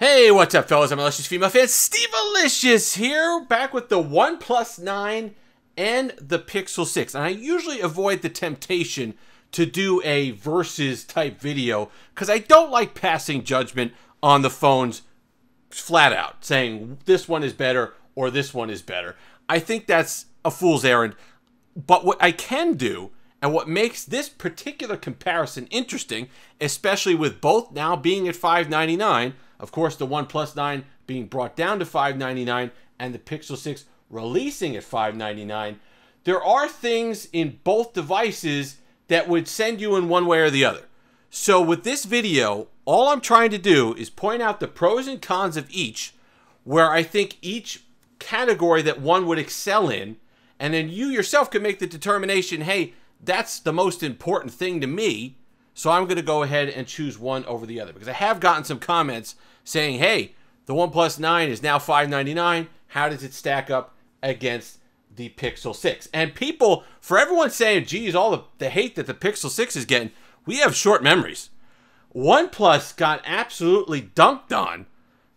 Hey, what's up, fellas? I'm alicious Female Fan. Steve Alicious here, back with the OnePlus 9 and the Pixel 6. And I usually avoid the temptation to do a versus type video because I don't like passing judgment on the phones flat out, saying this one is better or this one is better. I think that's a fool's errand. But what I can do and what makes this particular comparison interesting, especially with both now being at 599 of course, the OnePlus 9 being brought down to 599 and the Pixel 6 releasing at 599. There are things in both devices that would send you in one way or the other. So with this video, all I'm trying to do is point out the pros and cons of each, where I think each category that one would excel in, and then you yourself can make the determination, hey, that's the most important thing to me, so I'm going to go ahead and choose one over the other because I have gotten some comments saying, hey, the OnePlus 9 is now 599 How does it stack up against the Pixel 6? And people, for everyone saying, geez, all the, the hate that the Pixel 6 is getting, we have short memories. OnePlus got absolutely dunked on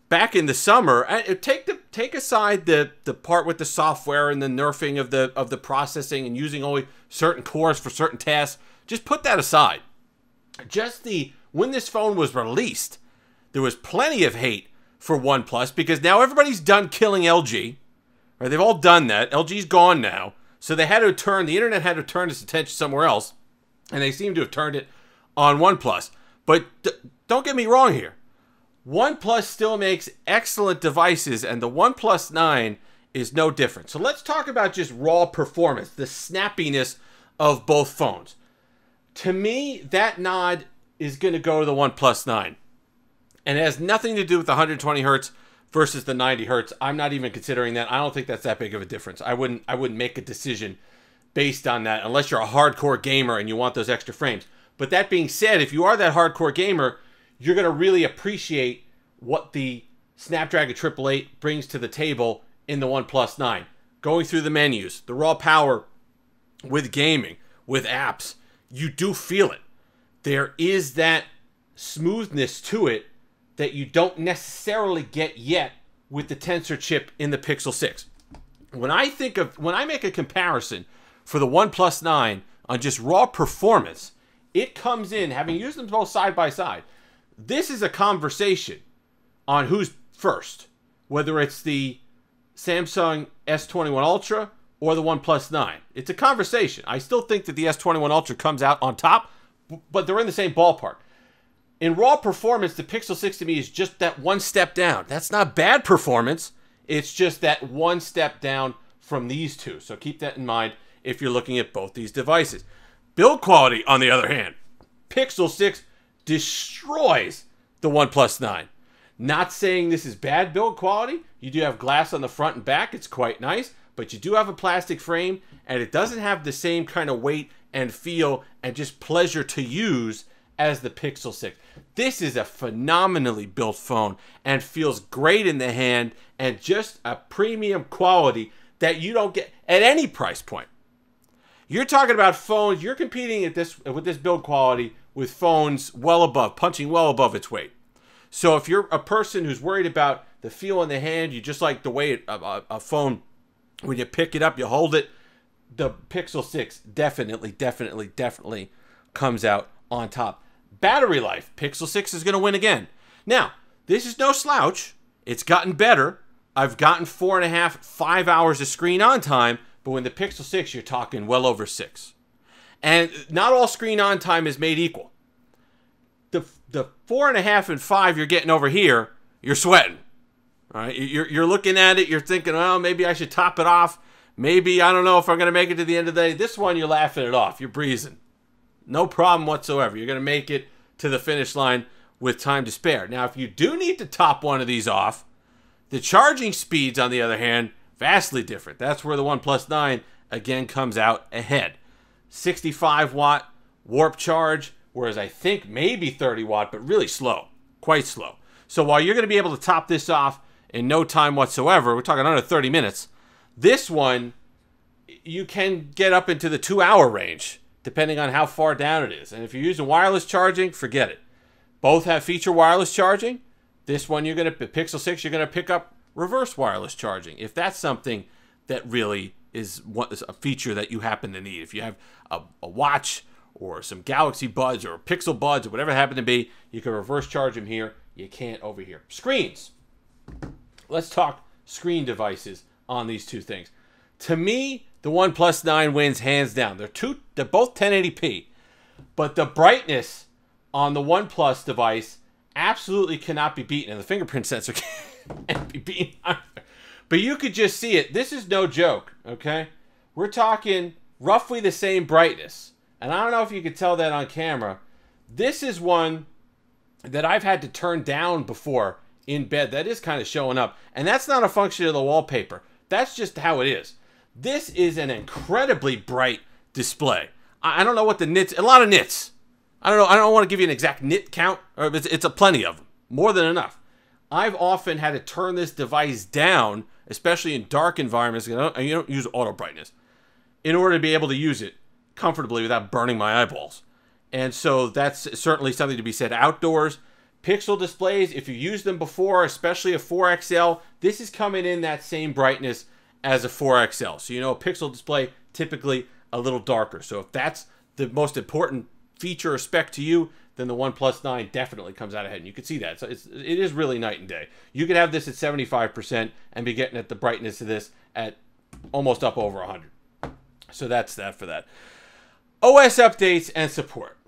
back in the summer. Uh, uh, take the take aside the the part with the software and the nerfing of the of the processing and using only certain cores for certain tasks. Just put that aside just the when this phone was released, there was plenty of hate for OnePlus because now everybody's done killing LG. Right? They've all done that. LG's gone now. So they had to turn the internet had to turn its attention somewhere else, and they seem to have turned it on OnePlus. But don't get me wrong here. OnePlus still makes excellent devices, and the OnePlus 9 is no different. So let's talk about just raw performance, the snappiness of both phones. To me, that nod is going to go to the One Plus Nine, and it has nothing to do with the 120 hertz versus the 90 hertz. I'm not even considering that. I don't think that's that big of a difference. I wouldn't I wouldn't make a decision based on that unless you're a hardcore gamer and you want those extra frames. But that being said, if you are that hardcore gamer, you're going to really appreciate what the Snapdragon 888 brings to the table in the OnePlus 9. Going through the menus, the raw power with gaming, with apps, you do feel it. There is that smoothness to it that you don't necessarily get yet with the Tensor chip in the Pixel 6. When I think of when I make a comparison for the OnePlus 9 on just raw performance, it comes in having used them both side by side. This is a conversation on who's first, whether it's the Samsung S21 Ultra or the OnePlus 9. It's a conversation. I still think that the S21 Ultra comes out on top, but they're in the same ballpark. In raw performance, the Pixel 6 to me is just that one step down. That's not bad performance. It's just that one step down from these two. So keep that in mind if you're looking at both these devices. Build quality, on the other hand, Pixel 6 destroys the OnePlus 9. Not saying this is bad build quality. You do have glass on the front and back. It's quite nice but you do have a plastic frame and it doesn't have the same kind of weight and feel and just pleasure to use as the Pixel 6. This is a phenomenally built phone and feels great in the hand and just a premium quality that you don't get at any price point. You're talking about phones, you're competing at this with this build quality with phones well above, punching well above its weight. So if you're a person who's worried about the feel in the hand, you just like the way a, a, a phone when you pick it up, you hold it. The Pixel 6 definitely, definitely, definitely comes out on top. Battery life, Pixel 6 is going to win again. Now, this is no slouch. It's gotten better. I've gotten four and a half, five hours of screen on time, but when the Pixel 6, you're talking well over six. And not all screen on time is made equal. The, the four and a half and five you're getting over here, you're sweating. All right, you're, you're looking at it, you're thinking, well, maybe I should top it off. Maybe, I don't know if I'm going to make it to the end of the day. This one, you're laughing it off, you're breezing. No problem whatsoever. You're going to make it to the finish line with time to spare. Now, if you do need to top one of these off, the charging speeds, on the other hand, vastly different. That's where the One 9 again comes out ahead. 65 watt warp charge, whereas I think maybe 30 watt, but really slow, quite slow. So while you're going to be able to top this off in no time whatsoever. We're talking under 30 minutes. This one, you can get up into the two hour range, depending on how far down it is. And if you're using wireless charging, forget it. Both have feature wireless charging. This one, you're going to, Pixel 6, you're going to pick up reverse wireless charging. If that's something that really is, what, is a feature that you happen to need. If you have a, a watch or some Galaxy Buds or Pixel Buds or whatever it happened to be, you can reverse charge them here. You can't over here. Screens let's talk screen devices on these two things. To me, the One 9 wins hands down. They're two they're both 1080p. But the brightness on the One Plus device absolutely cannot be beaten, and the fingerprint sensor can't be beaten either. But you could just see it. This is no joke, okay? We're talking roughly the same brightness. And I don't know if you could tell that on camera. This is one that I've had to turn down before in bed that is kind of showing up. And that's not a function of the wallpaper. That's just how it is. This is an incredibly bright display. I, I don't know what the nits, a lot of nits. I don't know. I don't want to give you an exact nit count. Or uh, it's, it's a plenty of them, more than enough. I've often had to turn this device down, especially in dark environments. You you don't use auto brightness in order to be able to use it comfortably without burning my eyeballs. And so that's certainly something to be said outdoors. Pixel displays, if you use them before, especially a 4XL, this is coming in that same brightness as a 4XL. So you know a Pixel display typically a little darker. So if that's the most important feature or spec to you, then the OnePlus 9 definitely comes out ahead. And you can see that. So it's, it is really night and day. You could have this at 75% and be getting at the brightness of this at almost up over 100. So that's that for that. OS updates and support.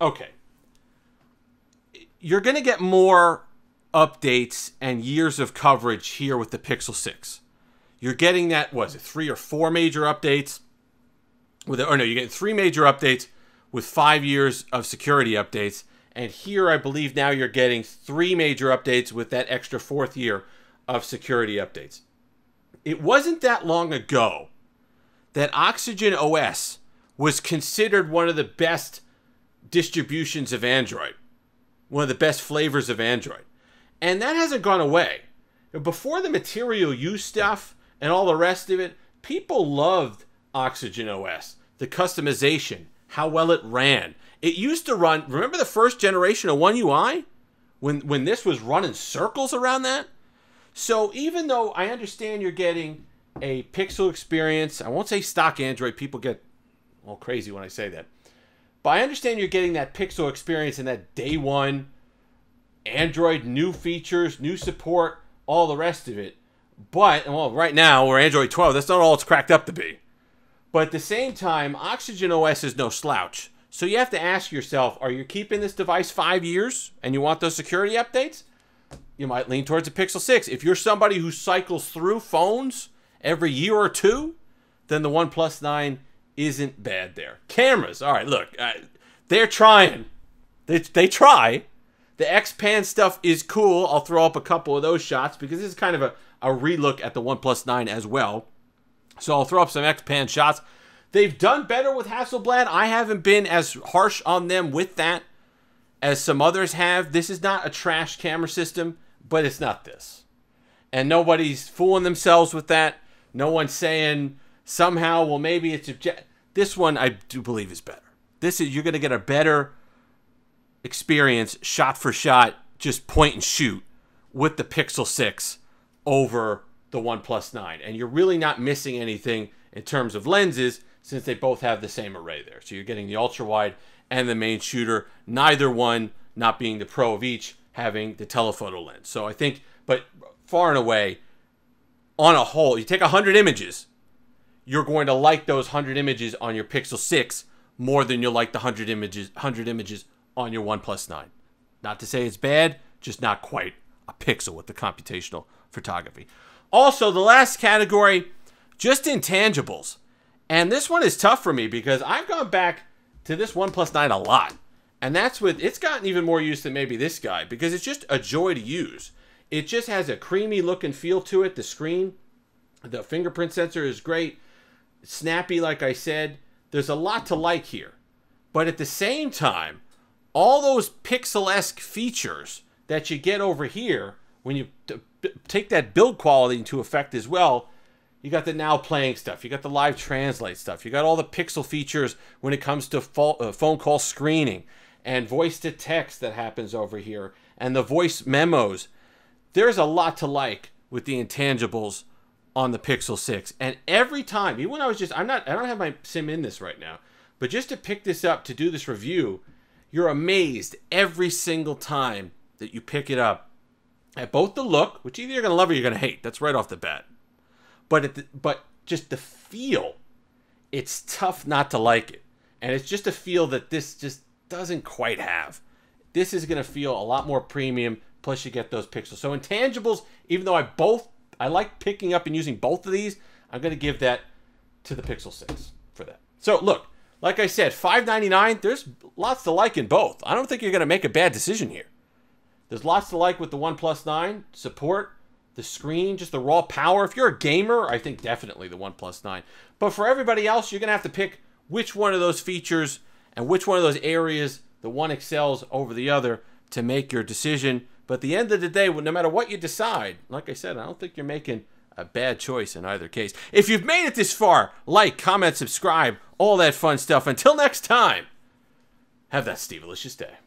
Okay you're going to get more updates and years of coverage here with the Pixel 6. You're getting that, was it three or four major updates? With, or no, you're getting three major updates with five years of security updates. And here, I believe now you're getting three major updates with that extra fourth year of security updates. It wasn't that long ago that Oxygen OS was considered one of the best distributions of Android one of the best flavors of Android. And that hasn't gone away. Before the material use stuff and all the rest of it, people loved Oxygen OS, the customization, how well it ran. It used to run, remember the first generation of One UI? When, when this was running circles around that? So even though I understand you're getting a Pixel experience, I won't say stock Android, people get all crazy when I say that. But I understand you're getting that Pixel experience and that day one Android new features, new support, all the rest of it. But, well, right now we're Android 12. That's not all it's cracked up to be. But at the same time, Oxygen OS is no slouch. So you have to ask yourself are you keeping this device five years and you want those security updates? You might lean towards a Pixel 6. If you're somebody who cycles through phones every year or two, then the One 9 isn't bad there. Cameras, all right, look, uh, they're trying. They, they try. The X-Pan stuff is cool. I'll throw up a couple of those shots because this is kind of a, a relook at the OnePlus 9 as well. So I'll throw up some X-Pan shots. They've done better with Hasselblad. I haven't been as harsh on them with that as some others have. This is not a trash camera system, but it's not this. And nobody's fooling themselves with that. No one's saying somehow, well, maybe it's objective. This one I do believe is better. This is you're going to get a better experience shot for shot just point and shoot with the Pixel 6 over the One 9. And you're really not missing anything in terms of lenses since they both have the same array there. So you're getting the ultra wide and the main shooter, neither one not being the pro of each, having the telephoto lens. So I think, but far and away, on a whole, you take 100 images, you're going to like those 100 images on your Pixel 6 more than you'll like the 100 images 100 images on your OnePlus 9. Not to say it's bad, just not quite a pixel with the computational photography. Also, the last category, just intangibles. And this one is tough for me because I've gone back to this OnePlus 9 a lot. And that's with, it's gotten even more use than maybe this guy because it's just a joy to use. It just has a creamy look and feel to it. The screen, the fingerprint sensor is great snappy, like I said. There's a lot to like here. But at the same time, all those pixel-esque features that you get over here, when you take that build quality into effect as well, you got the now playing stuff. You got the live translate stuff. You got all the pixel features when it comes to uh, phone call screening and voice to text that happens over here and the voice memos. There's a lot to like with the intangibles on the Pixel 6. And every time, even when I was just, I'm not, I don't have my sim in this right now, but just to pick this up to do this review, you're amazed every single time that you pick it up at both the look, which either you're going to love or you're going to hate. That's right off the bat. But at the, but just the feel, it's tough not to like it. And it's just a feel that this just doesn't quite have. This is going to feel a lot more premium. Plus, you get those pixels. So intangibles, even though I both I like picking up and using both of these. I'm going to give that to the Pixel 6 for that. So look, like I said, 599, there's lots to like in both. I don't think you're going to make a bad decision here. There's lots to like with the OnePlus 9, support, the screen, just the raw power. If you're a gamer, I think definitely the OnePlus 9. But for everybody else, you're going to have to pick which one of those features and which one of those areas the one excels over the other to make your decision. But at the end of the day, no matter what you decide, like I said, I don't think you're making a bad choice in either case. If you've made it this far, like, comment, subscribe, all that fun stuff. Until next time, have that Steve Delicious day.